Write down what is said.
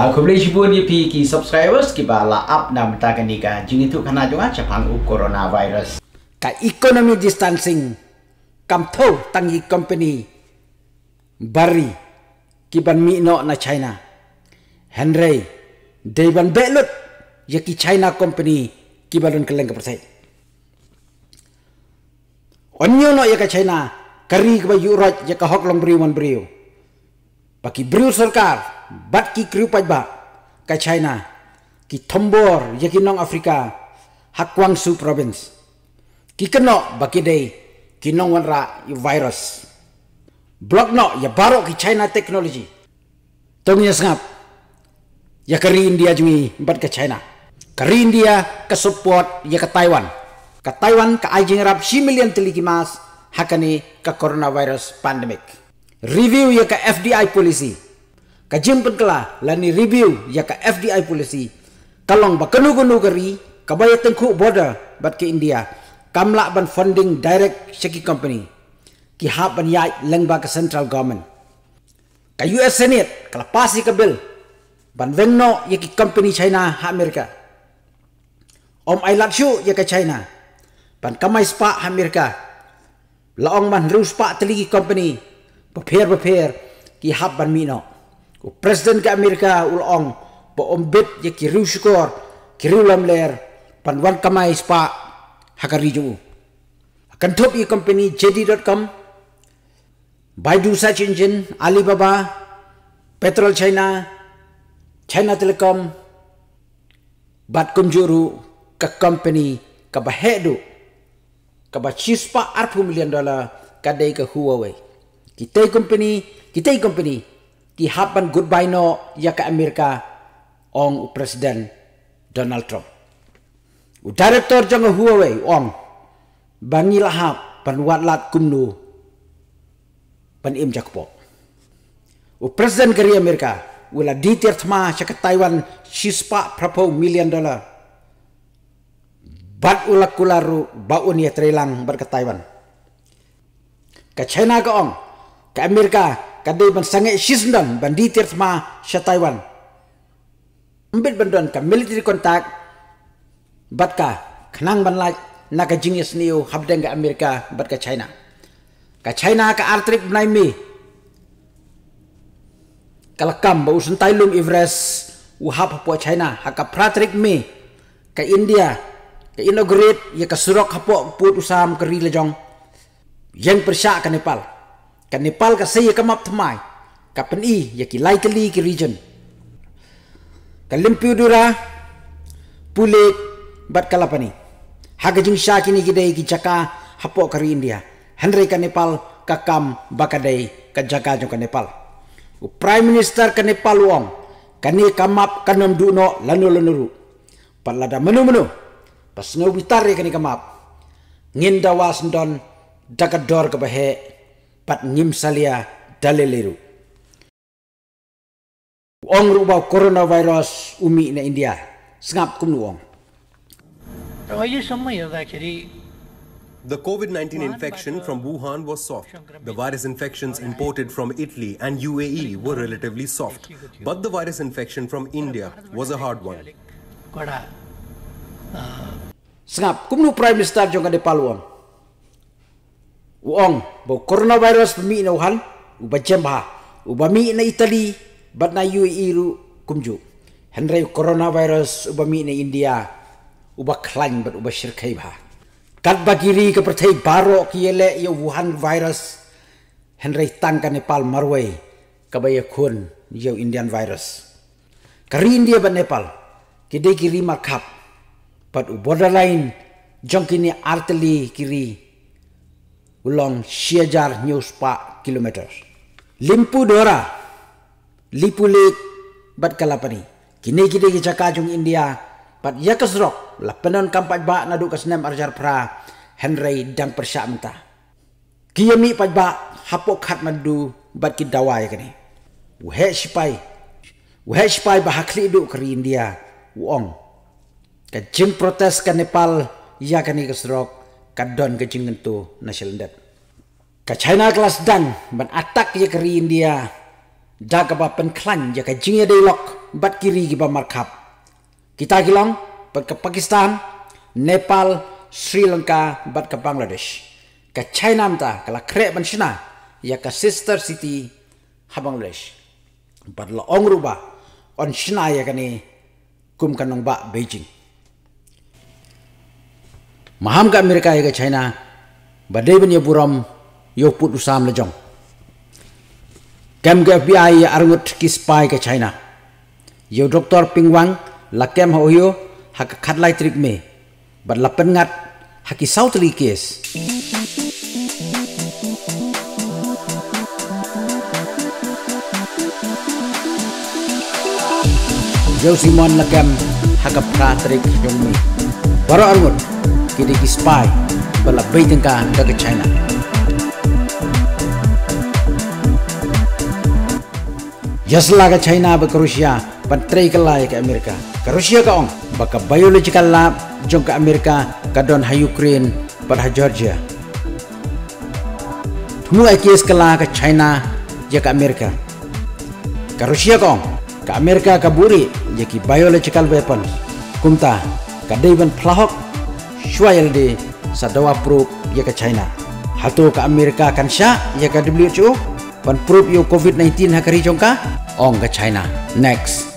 အခုပြည်ချပူဒီပီကီ subscribers ကပါလာ up နာမတာကနေကဂျင်းတူခနာကြောင့်ချပန်ဥကိုရိုနာဗိုင်းရပ်စ်က economic distancing ကမ်ထိုတန်ကြီး company ဘာရီကီပန်မီနိုနာချိုင်းနာဟန်ရေဒေဗန်ဘဲလတ်ယကီချိုင်းနာ company ကီဘလွန်ကလန်ကပစိုင်အွန်ယိုနိုယကချိုင်းနာကရီကဘယူရော့ယကဟော့ကလွန်ဘရီဝန်ဘရီယို Baki Brill Sarkar, Bat ki kriu pajba, ka China, ki Thombor, yaki nong Afrika, Hakwang Su Province. Ki keno baki day, ki nong wanra yu virus. Blok no, ya baro ki China technology. Tong ya sengap, ya kari India jungi, bat ka China. Kari India, ka support, ya ka Taiwan. Ka Taiwan, ka ajing rap, si million teliki mas, hakani ka coronavirus pandemic review ya ke FDI polisi. Kajim pun kelah lani review ya ke FDI polisi. Kalong ba kenu-kenu keri, kabaya tengku border bat ke India. Kamlak ban funding direct syeki company. Ki hap ban yai lengba ke central government. Ka US Senate kelepasi ke bil. Ban vengno ya ke company China ha Amerika. Om I love you ya ke China. Ban kamai spa ha Amerika. Laong man rus pak teligi company berpihar berpihar ki hab ban mino ku presiden ke amerika ulong bo ombit ye ki rusukor ki rulam ler pan wan kamai spa hakari ju akan thop ye company jd.com baidu search engine alibaba petrol china china telecom bat kumjuru ke company ke bahedu ke bachispa arpu million dollar kadai ke huawei kita company kita company ki happen goodbye no ya ke amerika ong presiden donald trump u director jang huawei ong bangila hap pan watlat kumnu pan im jakpo u presiden kari amerika wala detail tma sya ke taiwan shispa propo million dollar bat ulak kularu bauni trailang ber ke taiwan ke china ke ong ka Amerika kan dei ban sangai shisdan ban di tirma sha Taiwan ambit ban don ka military contact bat ka khnang ban lai na ka genius new habdang ka Amerika bat ka China ka China ka artrip nai mi kalakam ba usun tailung Everest u hap po China ha ka pratrik mi ka India ka inaugurate ya ka surok hapo put usam ka rilajong yang persyak ka Nepal กันเนปาลกับเซียกับมาทำไมกับเป็นอียากิไลกลีกิรีจันกันลิมพิวดูราปูเลบัดกลับไปหากจึงชาคินิกิดกิจักาฮัปโปกรีอินเดียฮันเรกันเนปาลกับคำบักดายกับจักาจงกันเนปาลอุปรายมินิสเตอร์กันเนปาลวงกันเนกามับกันนมดูโนลันุลันุรุปัลลัดามนุมนุปัสนาวิตารีกันเนกามับเงินดาวาสันดอนดักดอร์กับเฮ pat salia daleleru. Ong coronavirus umi in India. Snap kumnuong. Oh, the COVID-19 infection from Wuhan was soft. The virus infections oh, imported from Italy and UAE were relatively soft. But the virus infection from India was a hard one. Sngap kumnu Prime Minister Jong Paluang. uong bo coronavirus mi na uhal ha. u bajem ha u e ba mi na itali ba na yu iru kumju hendre coronavirus u ba mi na india u ba klan ba u ba shirkai ba ha. kat ba giri ke pertai baro kiele yo wuhan virus hendre tang ka nepal marwei ka ba ye ya khun yo indian virus kari india ba nepal kide giri ma kap pat u borderline jongkini artili kiri long siajar nyus pa kilometers. Limpu dora, lipu lit bat kalapani. Kini kita kita kajung India, bat ya kesrok lah penon kampat ba nadu kesnem arjar pra Henry dan persia minta. Kiyami pat ba hapok kat madu bat kita dawai kini. Uhe sipai, uhe sipai bahakli duk kari India, uong. Kajin protes ke Nepal, ya kani kesrok, kadon ke cingin tu nasi lendat. Ka China kelas dan ban atak ya kiri India. Dah ke bapen klan ya ke jingin dia lok bat kiri ke markap. Kita kilang bat ke Pakistan, Nepal, Sri Lanka bat ke Bangladesh. Ka China minta kala krek ban China ya ke sister city ha Bangladesh. Bat la ong rubah on China ya ke ni kumkanong ba Beijing maham ka amerika ega ya china badai ban ye buram yo put usam le jong kem ke fbi ya arngut ki spy ke china yo doktor pingwang la kem ho yo hak khat lai trik me bad la pen ngat hak ki south lee case Jauh Simon Lekem Hakap Patrick Yongmi Baru Arnold kiri ki spy bala beitang ka ka china jasla ka china ba krusia patrei ka lai ka lah amerika ka rusia ka ong ba ka biological lab jong ka amerika ka don ha ukraine par ha georgia thumu akies ka la ka china ya ka amerika ka rusia ka ong ka amerika ka buri ya ki biological weapon kumta ka deven plahok shuayal de sa dawa proof ya ka China. Hato ka Amerika kan siya ya ka WHO pan proof yung COVID-19 ha karijong ka ong ka China. Next.